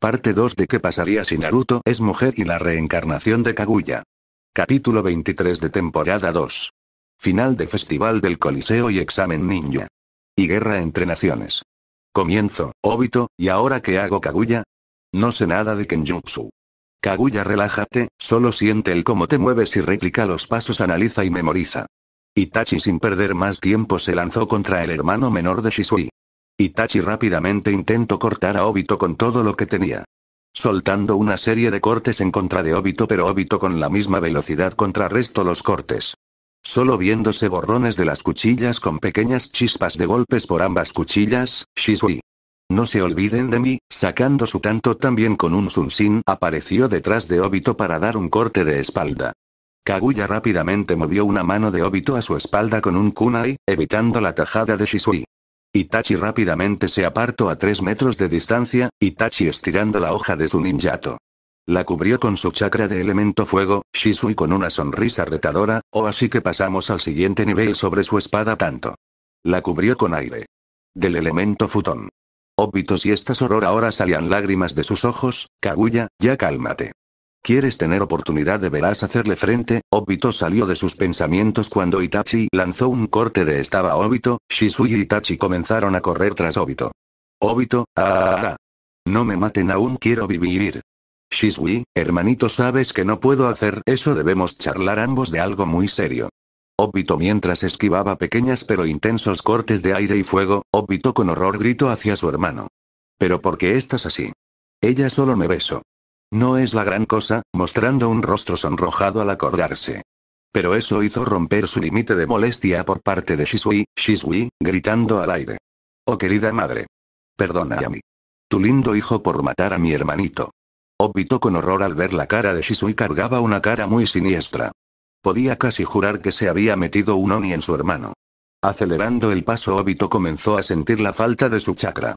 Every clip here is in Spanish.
Parte 2 de qué pasaría si Naruto es mujer y la reencarnación de Kaguya. Capítulo 23 de temporada 2. Final de Festival del Coliseo y Examen Ninja. Y Guerra entre Naciones. Comienzo, óbito ¿y ahora qué hago Kaguya? No sé nada de Kenjutsu. Kaguya relájate, solo siente el cómo te mueves y replica los pasos analiza y memoriza. Itachi sin perder más tiempo se lanzó contra el hermano menor de Shisui. Itachi rápidamente intentó cortar a Obito con todo lo que tenía. Soltando una serie de cortes en contra de Obito pero Obito con la misma velocidad contrarrestó los cortes. Solo viéndose borrones de las cuchillas con pequeñas chispas de golpes por ambas cuchillas, Shisui. No se olviden de mí, sacando su tanto también con un sunsin apareció detrás de Obito para dar un corte de espalda. Kaguya rápidamente movió una mano de Obito a su espalda con un kunai, evitando la tajada de Shisui. Itachi rápidamente se apartó a 3 metros de distancia, Itachi estirando la hoja de su ninjato. La cubrió con su chakra de elemento fuego, Shisui con una sonrisa retadora, o oh, así que pasamos al siguiente nivel sobre su espada tanto. La cubrió con aire. Del elemento futón. Óbitos y estas horror ahora salían lágrimas de sus ojos, Kaguya, ya cálmate. ¿Quieres tener oportunidad de verás hacerle frente? Obito salió de sus pensamientos cuando Itachi lanzó un corte de estaba Obito, Shisui y Itachi comenzaron a correr tras Obito. Obito, ah, ah, ah, ah. No me maten aún quiero vivir. Shisui, hermanito sabes que no puedo hacer eso debemos charlar ambos de algo muy serio. Obito mientras esquivaba pequeñas pero intensos cortes de aire y fuego, Obito con horror gritó hacia su hermano. ¿Pero por qué estás así? Ella solo me besó. No es la gran cosa, mostrando un rostro sonrojado al acordarse. Pero eso hizo romper su límite de molestia por parte de Shisui, Shisui, gritando al aire. Oh querida madre. Perdona a mí. Tu lindo hijo por matar a mi hermanito. Obito con horror al ver la cara de Shisui cargaba una cara muy siniestra. Podía casi jurar que se había metido un Oni en su hermano. Acelerando el paso Obito comenzó a sentir la falta de su chakra.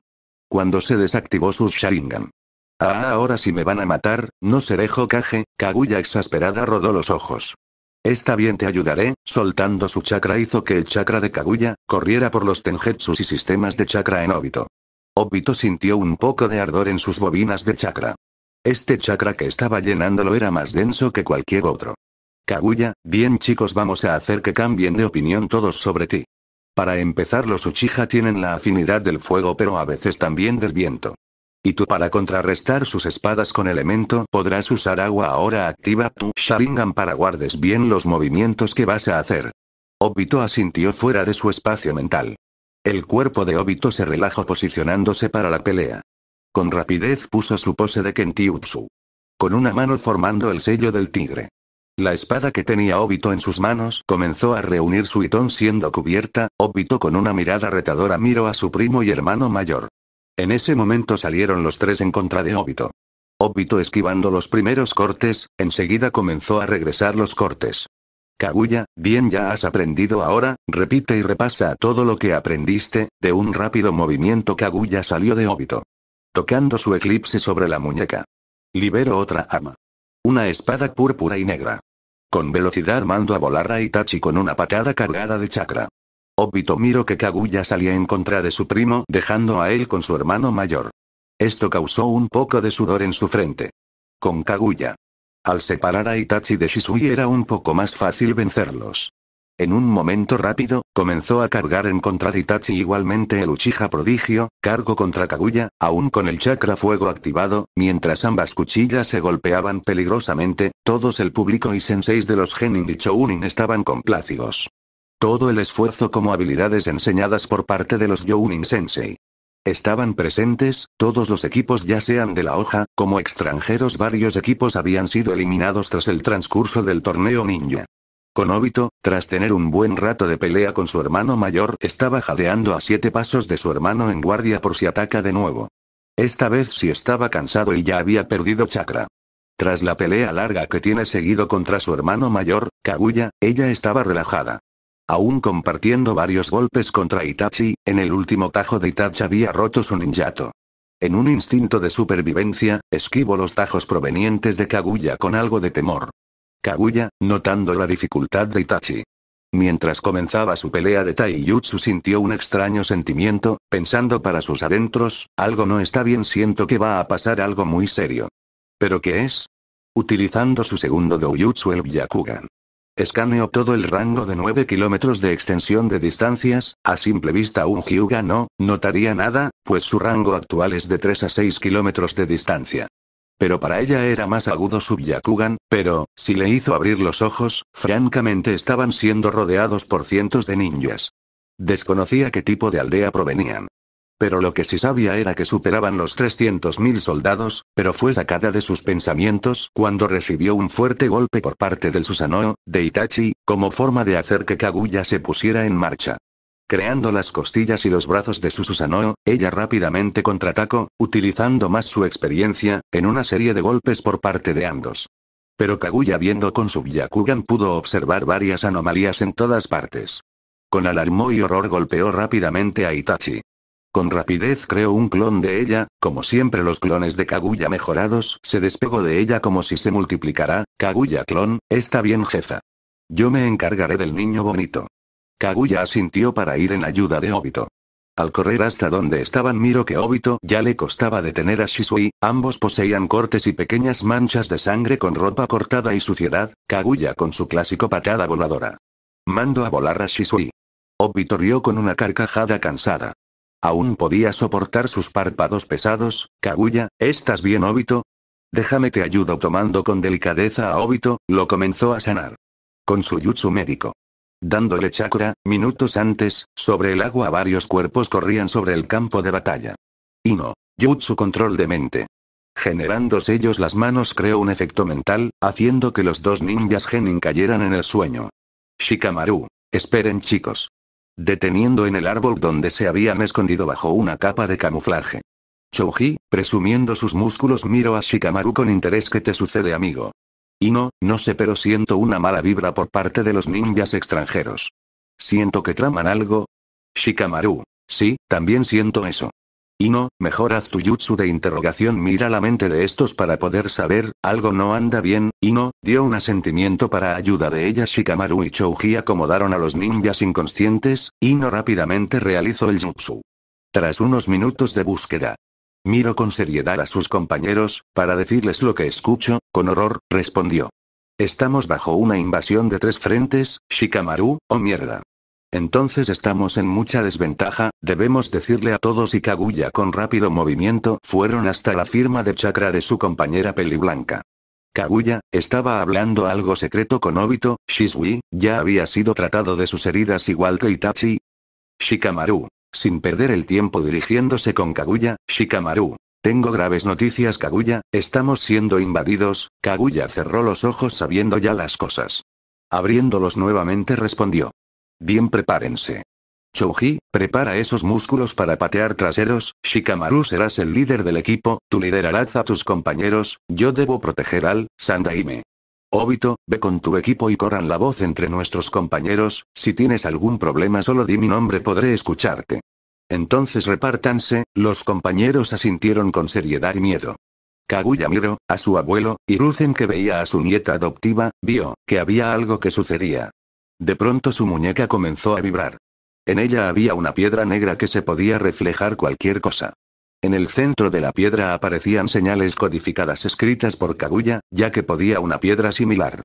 Cuando se desactivó su Sharingan, Ah, ahora si me van a matar, no seré Hokage, Kaguya exasperada rodó los ojos. Está bien, te ayudaré. Soltando su chakra hizo que el chakra de Kaguya corriera por los tenjetsus y sistemas de chakra en Obito. Obito sintió un poco de ardor en sus bobinas de chakra. Este chakra que estaba llenándolo era más denso que cualquier otro. Kaguya, bien chicos, vamos a hacer que cambien de opinión todos sobre ti. Para empezar, los Uchiha tienen la afinidad del fuego, pero a veces también del viento. Y tú para contrarrestar sus espadas con elemento podrás usar agua ahora activa tu Sharingan para guardes bien los movimientos que vas a hacer. Obito asintió fuera de su espacio mental. El cuerpo de Obito se relajó posicionándose para la pelea. Con rapidez puso su pose de Kentiutsu. Con una mano formando el sello del tigre. La espada que tenía Obito en sus manos comenzó a reunir su hitón siendo cubierta, Obito con una mirada retadora miró a su primo y hermano mayor. En ese momento salieron los tres en contra de óbito. Obito esquivando los primeros cortes, enseguida comenzó a regresar los cortes. Kaguya, bien ya has aprendido ahora, repite y repasa todo lo que aprendiste, de un rápido movimiento Kaguya salió de óbito. Tocando su eclipse sobre la muñeca. Libero otra ama. Una espada púrpura y negra. Con velocidad mando a volar a Itachi con una patada cargada de chakra. Obito miró que Kaguya salía en contra de su primo, dejando a él con su hermano mayor. Esto causó un poco de sudor en su frente. Con Kaguya. Al separar a Itachi de Shisui era un poco más fácil vencerlos. En un momento rápido, comenzó a cargar en contra de Itachi igualmente el Uchiha prodigio, cargo contra Kaguya, aún con el chakra fuego activado, mientras ambas cuchillas se golpeaban peligrosamente, todos el público y senseis de los Genin y Chounin estaban complácidos. Todo el esfuerzo como habilidades enseñadas por parte de los Younin Sensei. Estaban presentes, todos los equipos ya sean de la hoja, como extranjeros varios equipos habían sido eliminados tras el transcurso del torneo ninja. Con tras tener un buen rato de pelea con su hermano mayor, estaba jadeando a siete pasos de su hermano en guardia por si ataca de nuevo. Esta vez sí estaba cansado y ya había perdido chakra. Tras la pelea larga que tiene seguido contra su hermano mayor, Kaguya, ella estaba relajada. Aún compartiendo varios golpes contra Itachi, en el último tajo de Itachi había roto su ninjato. En un instinto de supervivencia, esquivo los tajos provenientes de Kaguya con algo de temor. Kaguya, notando la dificultad de Itachi. Mientras comenzaba su pelea de Taijutsu sintió un extraño sentimiento, pensando para sus adentros, algo no está bien siento que va a pasar algo muy serio. ¿Pero qué es? Utilizando su segundo doujutsu el Byakugan. Escaneó todo el rango de 9 kilómetros de extensión de distancias, a simple vista un Hyuga no, notaría nada, pues su rango actual es de 3 a 6 kilómetros de distancia. Pero para ella era más agudo su Byakugan, pero, si le hizo abrir los ojos, francamente estaban siendo rodeados por cientos de ninjas. Desconocía qué tipo de aldea provenían pero lo que sí sabía era que superaban los 300.000 soldados, pero fue sacada de sus pensamientos cuando recibió un fuerte golpe por parte del Susanoo, de Itachi, como forma de hacer que Kaguya se pusiera en marcha. Creando las costillas y los brazos de su Susanoo, ella rápidamente contraatacó, utilizando más su experiencia, en una serie de golpes por parte de ambos. Pero Kaguya viendo con su Byakugan pudo observar varias anomalías en todas partes. Con alarmó y horror golpeó rápidamente a Itachi. Con rapidez creó un clon de ella, como siempre los clones de Kaguya mejorados, se despegó de ella como si se multiplicara, Kaguya clon, está bien jefa. Yo me encargaré del niño bonito. Kaguya asintió para ir en ayuda de Obito. Al correr hasta donde estaban miro que Obito ya le costaba detener a Shisui, ambos poseían cortes y pequeñas manchas de sangre con ropa cortada y suciedad, Kaguya con su clásico patada voladora. Mando a volar a Shisui. Obito rió con una carcajada cansada. Aún podía soportar sus párpados pesados, Kaguya, ¿estás bien Obito? Déjame te ayudo tomando con delicadeza a Obito, lo comenzó a sanar. Con su jutsu médico. Dándole chakra, minutos antes, sobre el agua varios cuerpos corrían sobre el campo de batalla. no, Jutsu control de mente. Generando sellos las manos creó un efecto mental, haciendo que los dos ninjas genin cayeran en el sueño. Shikamaru. Esperen chicos deteniendo en el árbol donde se habían escondido bajo una capa de camuflaje. Chouji, presumiendo sus músculos, miro a Shikamaru con interés. ¿Qué te sucede, amigo? Y no, no sé, pero siento una mala vibra por parte de los ninjas extranjeros. Siento que traman algo. Shikamaru. Sí, también siento eso. Ino, mejor haz tu jutsu de interrogación. Mira la mente de estos para poder saber, algo no anda bien. Ino, dio un asentimiento para ayuda de ella. Shikamaru y Chouji acomodaron a los ninjas inconscientes. Ino rápidamente realizó el jutsu. Tras unos minutos de búsqueda, miro con seriedad a sus compañeros, para decirles lo que escucho, con horror, respondió. Estamos bajo una invasión de tres frentes, Shikamaru, oh mierda. Entonces estamos en mucha desventaja, debemos decirle a todos y Kaguya con rápido movimiento fueron hasta la firma de chakra de su compañera peliblanca. Kaguya, estaba hablando algo secreto con Obito, Shizui, ya había sido tratado de sus heridas igual que Itachi. Shikamaru. Sin perder el tiempo dirigiéndose con Kaguya, Shikamaru. Tengo graves noticias Kaguya, estamos siendo invadidos, Kaguya cerró los ojos sabiendo ya las cosas. Abriéndolos nuevamente respondió. Bien prepárense. Chouji, prepara esos músculos para patear traseros, Shikamaru serás el líder del equipo, tú liderarás a tus compañeros, yo debo proteger al, Sandaime. Obito, ve con tu equipo y corran la voz entre nuestros compañeros, si tienes algún problema solo di mi nombre podré escucharte. Entonces repártanse, los compañeros asintieron con seriedad y miedo. Kaguya miró, a su abuelo, y Ruzen que veía a su nieta adoptiva, vio, que había algo que sucedía. De pronto su muñeca comenzó a vibrar. En ella había una piedra negra que se podía reflejar cualquier cosa. En el centro de la piedra aparecían señales codificadas escritas por Kaguya, ya que podía una piedra similar.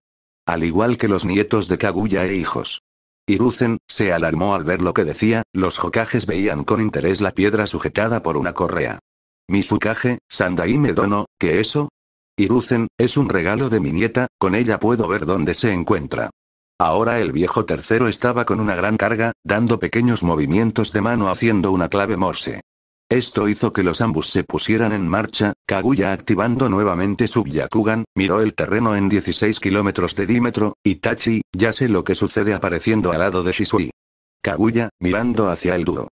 Al igual que los nietos de Kaguya e hijos. Iruzen, se alarmó al ver lo que decía, los Hokages veían con interés la piedra sujetada por una correa. Mifukage, Sandai me dono, ¿qué eso? Iruzen, es un regalo de mi nieta, con ella puedo ver dónde se encuentra. Ahora el viejo tercero estaba con una gran carga, dando pequeños movimientos de mano haciendo una clave morse. Esto hizo que los ambos se pusieran en marcha, Kaguya activando nuevamente su Yakugan, miró el terreno en 16 kilómetros de dímetro, y Tachi, ya sé lo que sucede apareciendo al lado de Shisui. Kaguya, mirando hacia el duro.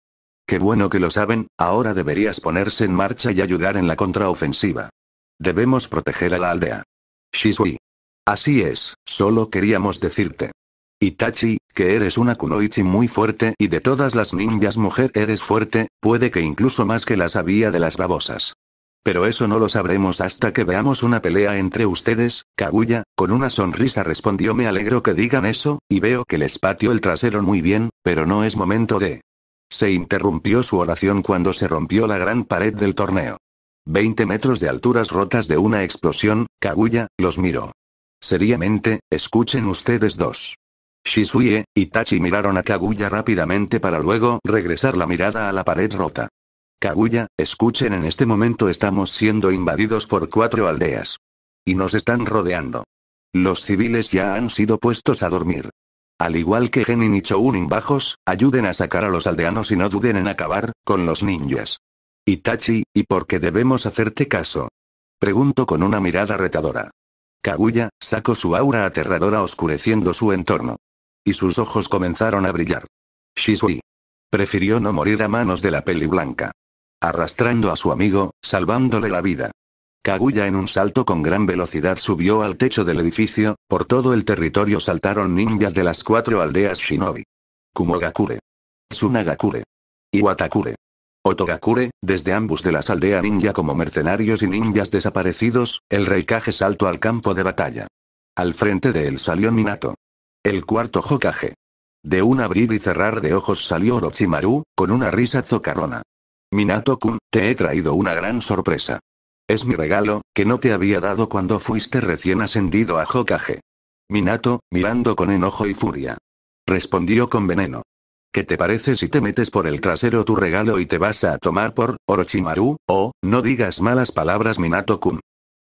Qué bueno que lo saben, ahora deberías ponerse en marcha y ayudar en la contraofensiva. Debemos proteger a la aldea. Shisui. Así es, solo queríamos decirte. Itachi, que eres una kunoichi muy fuerte y de todas las ninjas mujer eres fuerte, puede que incluso más que la sabía de las babosas. Pero eso no lo sabremos hasta que veamos una pelea entre ustedes, Kaguya, con una sonrisa respondió me alegro que digan eso, y veo que les patio el trasero muy bien, pero no es momento de... Se interrumpió su oración cuando se rompió la gran pared del torneo. Veinte metros de alturas rotas de una explosión, Kaguya, los miró. Seriamente, escuchen ustedes dos. Shisui, y Tachi miraron a Kaguya rápidamente para luego regresar la mirada a la pared rota. Kaguya, escuchen en este momento estamos siendo invadidos por cuatro aldeas. Y nos están rodeando. Los civiles ya han sido puestos a dormir. Al igual que Genin y Chounin bajos, ayuden a sacar a los aldeanos y no duden en acabar con los ninjas. Itachi, ¿y por qué debemos hacerte caso? Pregunto con una mirada retadora. Kaguya, sacó su aura aterradora oscureciendo su entorno. Y sus ojos comenzaron a brillar. Shisui. Prefirió no morir a manos de la peli blanca. Arrastrando a su amigo, salvándole la vida. Kaguya en un salto con gran velocidad subió al techo del edificio, por todo el territorio saltaron ninjas de las cuatro aldeas shinobi. Kumogakure. Tsunagakure. Iwatakure. Otogakure, desde ambos de las aldea ninja como mercenarios y ninjas desaparecidos, el Reikage saltó al campo de batalla. Al frente de él salió Minato. El cuarto Hokage. De un abrir y cerrar de ojos salió Orochimaru, con una risa zocarrona. Minato-kun, te he traído una gran sorpresa. Es mi regalo, que no te había dado cuando fuiste recién ascendido a Hokage. Minato, mirando con enojo y furia. Respondió con veneno. ¿Qué te parece si te metes por el trasero tu regalo y te vas a tomar por, Orochimaru? Oh, no digas malas palabras Minato-kun.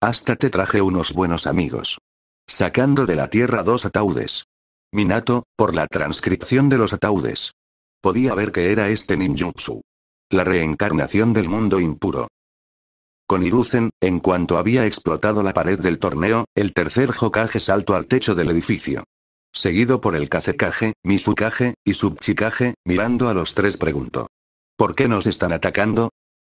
Hasta te traje unos buenos amigos. Sacando de la tierra dos ataúdes. Minato, por la transcripción de los ataúdes. Podía ver que era este ninjutsu. La reencarnación del mundo impuro. Con Iruzen, en cuanto había explotado la pared del torneo, el tercer Hokage saltó al techo del edificio seguido por el Kazekage, Mifukage, y Subchikage, mirando a los tres pregunto. ¿Por qué nos están atacando?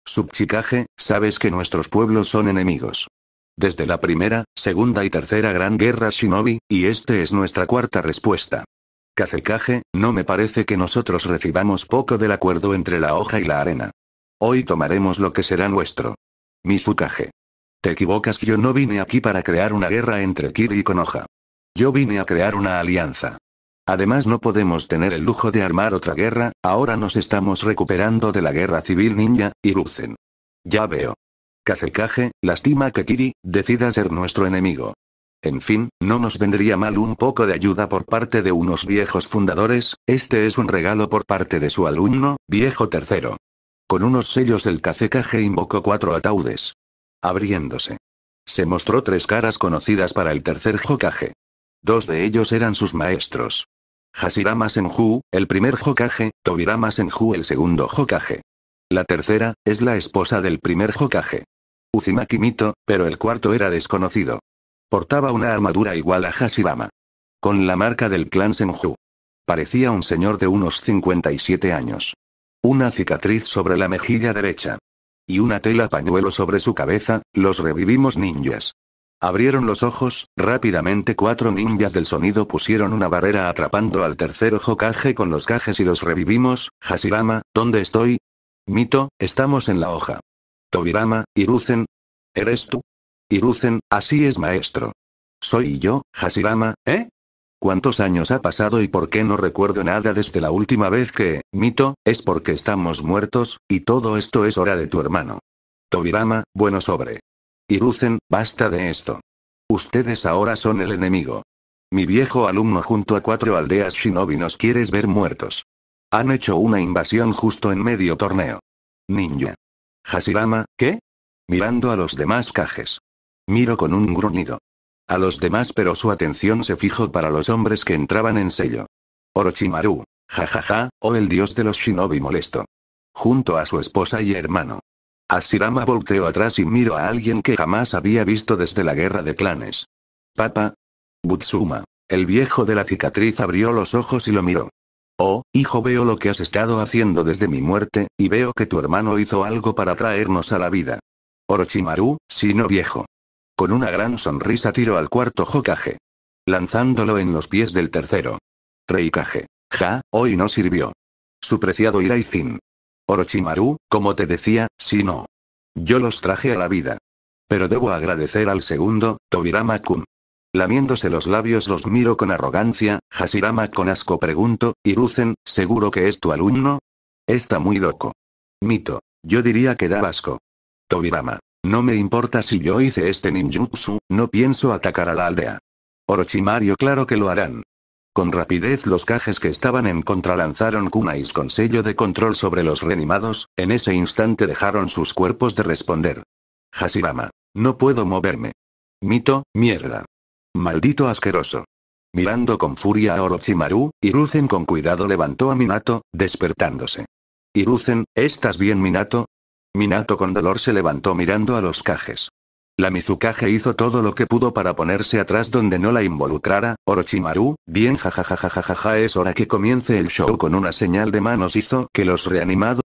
Subchikage, sabes que nuestros pueblos son enemigos. Desde la primera, segunda y tercera gran guerra shinobi, y este es nuestra cuarta respuesta. Kazekage, no me parece que nosotros recibamos poco del acuerdo entre la hoja y la arena. Hoy tomaremos lo que será nuestro. Mifukage. Te equivocas, yo no vine aquí para crear una guerra entre Kiri y Konoha. Yo vine a crear una alianza. Además no podemos tener el lujo de armar otra guerra, ahora nos estamos recuperando de la guerra civil ninja, Iruzen. Ya veo. Kazekage, lastima que Kiri, decida ser nuestro enemigo. En fin, no nos vendría mal un poco de ayuda por parte de unos viejos fundadores, este es un regalo por parte de su alumno, viejo tercero. Con unos sellos el Kazekage invocó cuatro ataúdes. Abriéndose. Se mostró tres caras conocidas para el tercer Hokage. Dos de ellos eran sus maestros. Hashirama Senju, el primer Hokage, Tobirama Senju el segundo Hokage. La tercera, es la esposa del primer Hokage. Uzumaki Mito, pero el cuarto era desconocido. Portaba una armadura igual a Hashirama. Con la marca del clan Senju. Parecía un señor de unos 57 años. Una cicatriz sobre la mejilla derecha. Y una tela pañuelo sobre su cabeza, los revivimos ninjas. Abrieron los ojos, rápidamente cuatro ninjas del sonido pusieron una barrera atrapando al tercer ojo caje con los gajes y los revivimos, Hashirama, ¿dónde estoy? Mito, estamos en la hoja. Tobirama, Iruzen. ¿Eres tú? Iruzen, así es maestro. Soy yo, Hashirama, ¿eh? ¿Cuántos años ha pasado y por qué no recuerdo nada desde la última vez que, Mito, es porque estamos muertos, y todo esto es hora de tu hermano? Tobirama, bueno sobre. Y basta de esto. Ustedes ahora son el enemigo. Mi viejo alumno junto a cuatro aldeas shinobi nos quieres ver muertos. Han hecho una invasión justo en medio torneo. Ninja. Hasirama, ¿qué? Mirando a los demás cajes. Miro con un gruñido. A los demás pero su atención se fijó para los hombres que entraban en sello. Orochimaru. Jajaja, ja, o oh el dios de los shinobi molesto. Junto a su esposa y hermano. Asirama volteó atrás y miró a alguien que jamás había visto desde la guerra de clanes. Papa. Butsuma. El viejo de la cicatriz abrió los ojos y lo miró. Oh, hijo, veo lo que has estado haciendo desde mi muerte, y veo que tu hermano hizo algo para traernos a la vida. Orochimaru, no viejo. Con una gran sonrisa tiró al cuarto Hokage. Lanzándolo en los pies del tercero. Reikage. Ja, hoy no sirvió. Su preciado Iraizin. Orochimaru, como te decía, si no. Yo los traje a la vida. Pero debo agradecer al segundo, Tobirama-kun. Lamiéndose los labios los miro con arrogancia, Hashirama con asco pregunto, Iruzen, ¿seguro que es tu alumno? Está muy loco. Mito. Yo diría que da asco. Tobirama. No me importa si yo hice este ninjutsu, no pienso atacar a la aldea. Orochimaru claro que lo harán. Con rapidez los cajes que estaban en contra lanzaron kunais con sello de control sobre los reanimados, en ese instante dejaron sus cuerpos de responder. Hashirama. No puedo moverme. Mito, mierda. Maldito asqueroso. Mirando con furia a Orochimaru, Iruzen con cuidado levantó a Minato, despertándose. Iruzen, ¿estás bien Minato? Minato con dolor se levantó mirando a los cajes. La Mizukage hizo todo lo que pudo para ponerse atrás donde no la involucrara, Orochimaru, bien jajajajajaja es hora que comience el show con una señal de manos hizo que los reanimados